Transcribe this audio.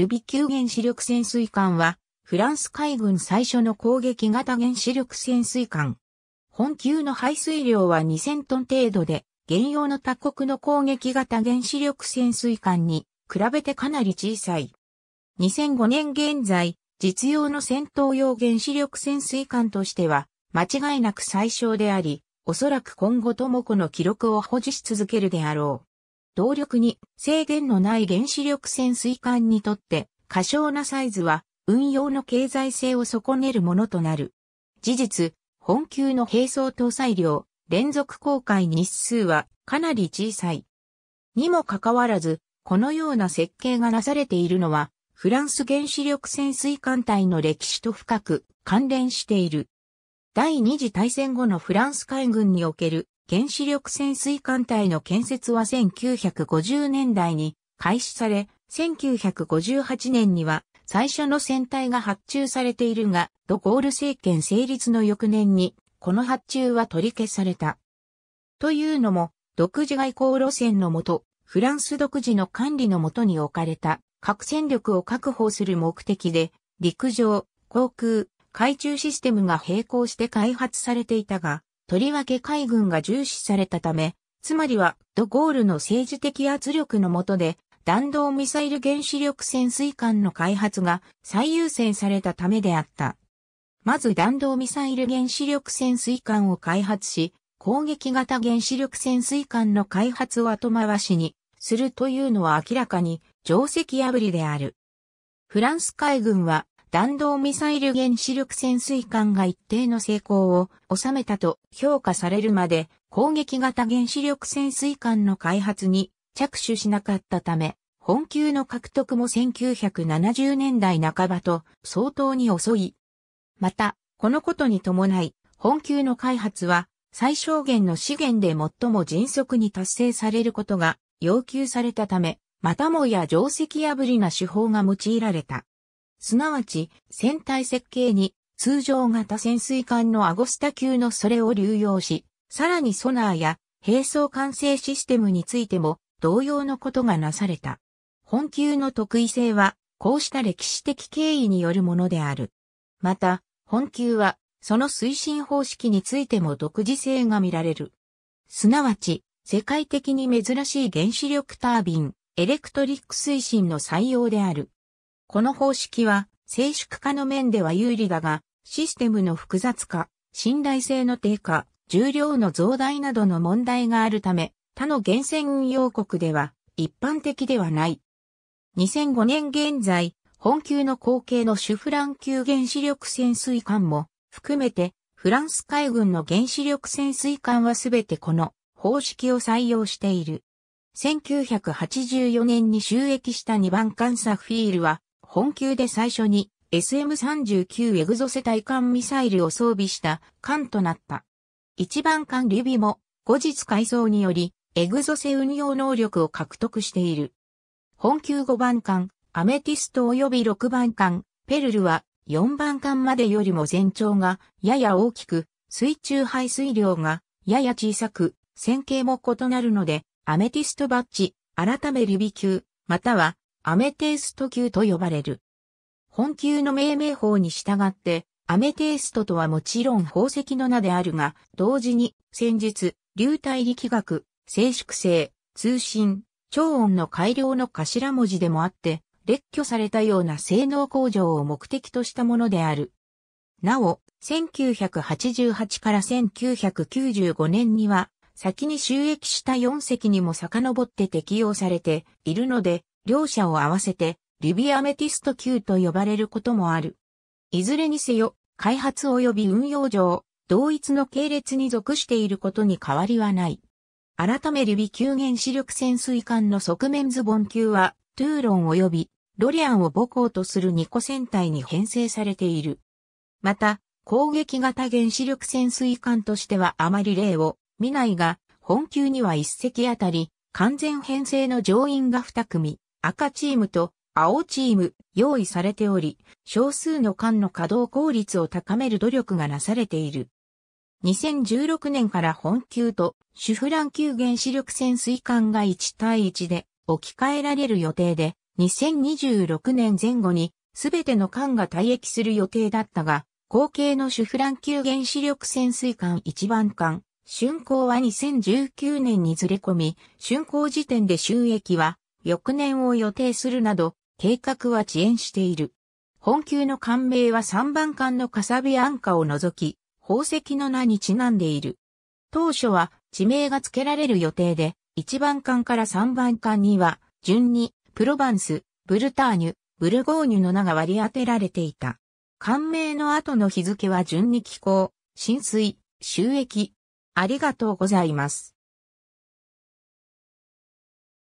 リュビ級原子力潜水艦は、フランス海軍最初の攻撃型原子力潜水艦。本級の排水量は2000トン程度で、現用の他国の攻撃型原子力潜水艦に比べてかなり小さい。2005年現在、実用の戦闘用原子力潜水艦としては、間違いなく最小であり、おそらく今後ともこの記録を保持し続けるであろう。動力に制限のない原子力潜水艦にとって過小なサイズは運用の経済性を損ねるものとなる。事実、本級の並走搭載量、連続公開日数はかなり小さい。にもかかわらず、このような設計がなされているのは、フランス原子力潜水艦隊の歴史と深く関連している。第二次大戦後のフランス海軍における原子力潜水艦隊の建設は1950年代に開始され、1958年には最初の船体が発注されているが、ドゴール政権成立の翌年に、この発注は取り消された。というのも、独自外交路線のもと、フランス独自の管理のもとに置かれた核戦力を確保する目的で、陸上、航空、海中システムが並行して開発されていたが、とりわけ海軍が重視されたため、つまりはドゴールの政治的圧力の下で、弾道ミサイル原子力潜水艦の開発が最優先されたためであった。まず弾道ミサイル原子力潜水艦を開発し、攻撃型原子力潜水艦の開発を後回しにするというのは明らかに定石破りである。フランス海軍は弾道ミサイル原子力潜水艦が一定の成功を収めたと評価されるまで攻撃型原子力潜水艦の開発に着手しなかったため、本級の獲得も1970年代半ばと相当に遅い。また、このことに伴い、本級の開発は最小限の資源で最も迅速に達成されることが要求されたため、またもや定石破りな手法が用いられた。すなわち船体設計に通常型潜水艦のアゴスタ級のそれを流用し、さらにソナーや並走管制システムについても同様のことがなされた。本級の特異性は、こうした歴史的経緯によるものである。また、本級は、その推進方式についても独自性が見られる。すなわち、世界的に珍しい原子力タービン、エレクトリック推進の採用である。この方式は、静粛化の面では有利だが、システムの複雑化、信頼性の低下、重量の増大などの問題があるため、他の源泉運用国では一般的ではない。2005年現在、本級の後継の主フラン級原子力潜水艦も含めて、フランス海軍の原子力潜水艦はすべてこの方式を採用している。1984年に収益した2番艦サフィールは、本級で最初に SM39 エグゾ世対艦ミサイルを装備した艦となった。一番艦リビも後日改装によりエグゾセ運用能力を獲得している。本級5番艦アメティスト及び6番艦ペルルは4番艦までよりも全長がやや大きく水中排水量がやや小さく、線形も異なるので、アメティストバッジ、改めリビ級、またはアメテースト級と呼ばれる。本級の命名法に従って、アメテーストとはもちろん宝石の名であるが、同時に、戦術、流体力学、静粛性、通信、超音の改良の頭文字でもあって、列挙されたような性能向上を目的としたものである。なお、1988から1995年には、先に収益した4隻にも遡って適用されているので、両者を合わせて、リビアメティスト級と呼ばれることもある。いずれにせよ、開発及び運用上、同一の系列に属していることに変わりはない。改めリビ級原子力潜水艦の側面ズボン級は、トゥーロン及びロリアンを母港とする2個船体に編成されている。また、攻撃型原子力潜水艦としてはあまり例を見ないが、本級には1隻あたり、完全編成の乗員が2組、赤チームと青チーム用意されており、少数の間の稼働効率を高める努力がなされている。2016年から本級と主フラン級原子力潜水艦が1対1で置き換えられる予定で、2026年前後にすべての艦が退役する予定だったが、後継の主フラン級原子力潜水艦1番艦、竣工は2019年にずれ込み、竣工時点で収益は翌年を予定するなど、計画は遅延している。本級の官名は3番艦のカサビアンカを除き、宝石の名にちなんでいる。当初は地名が付けられる予定で、1番艦から3番艦には、順に、プロバンス、ブルターニュ、ブルゴーニュの名が割り当てられていた。官名の後の日付は順に寄候、浸水、収益。ありがとうございます。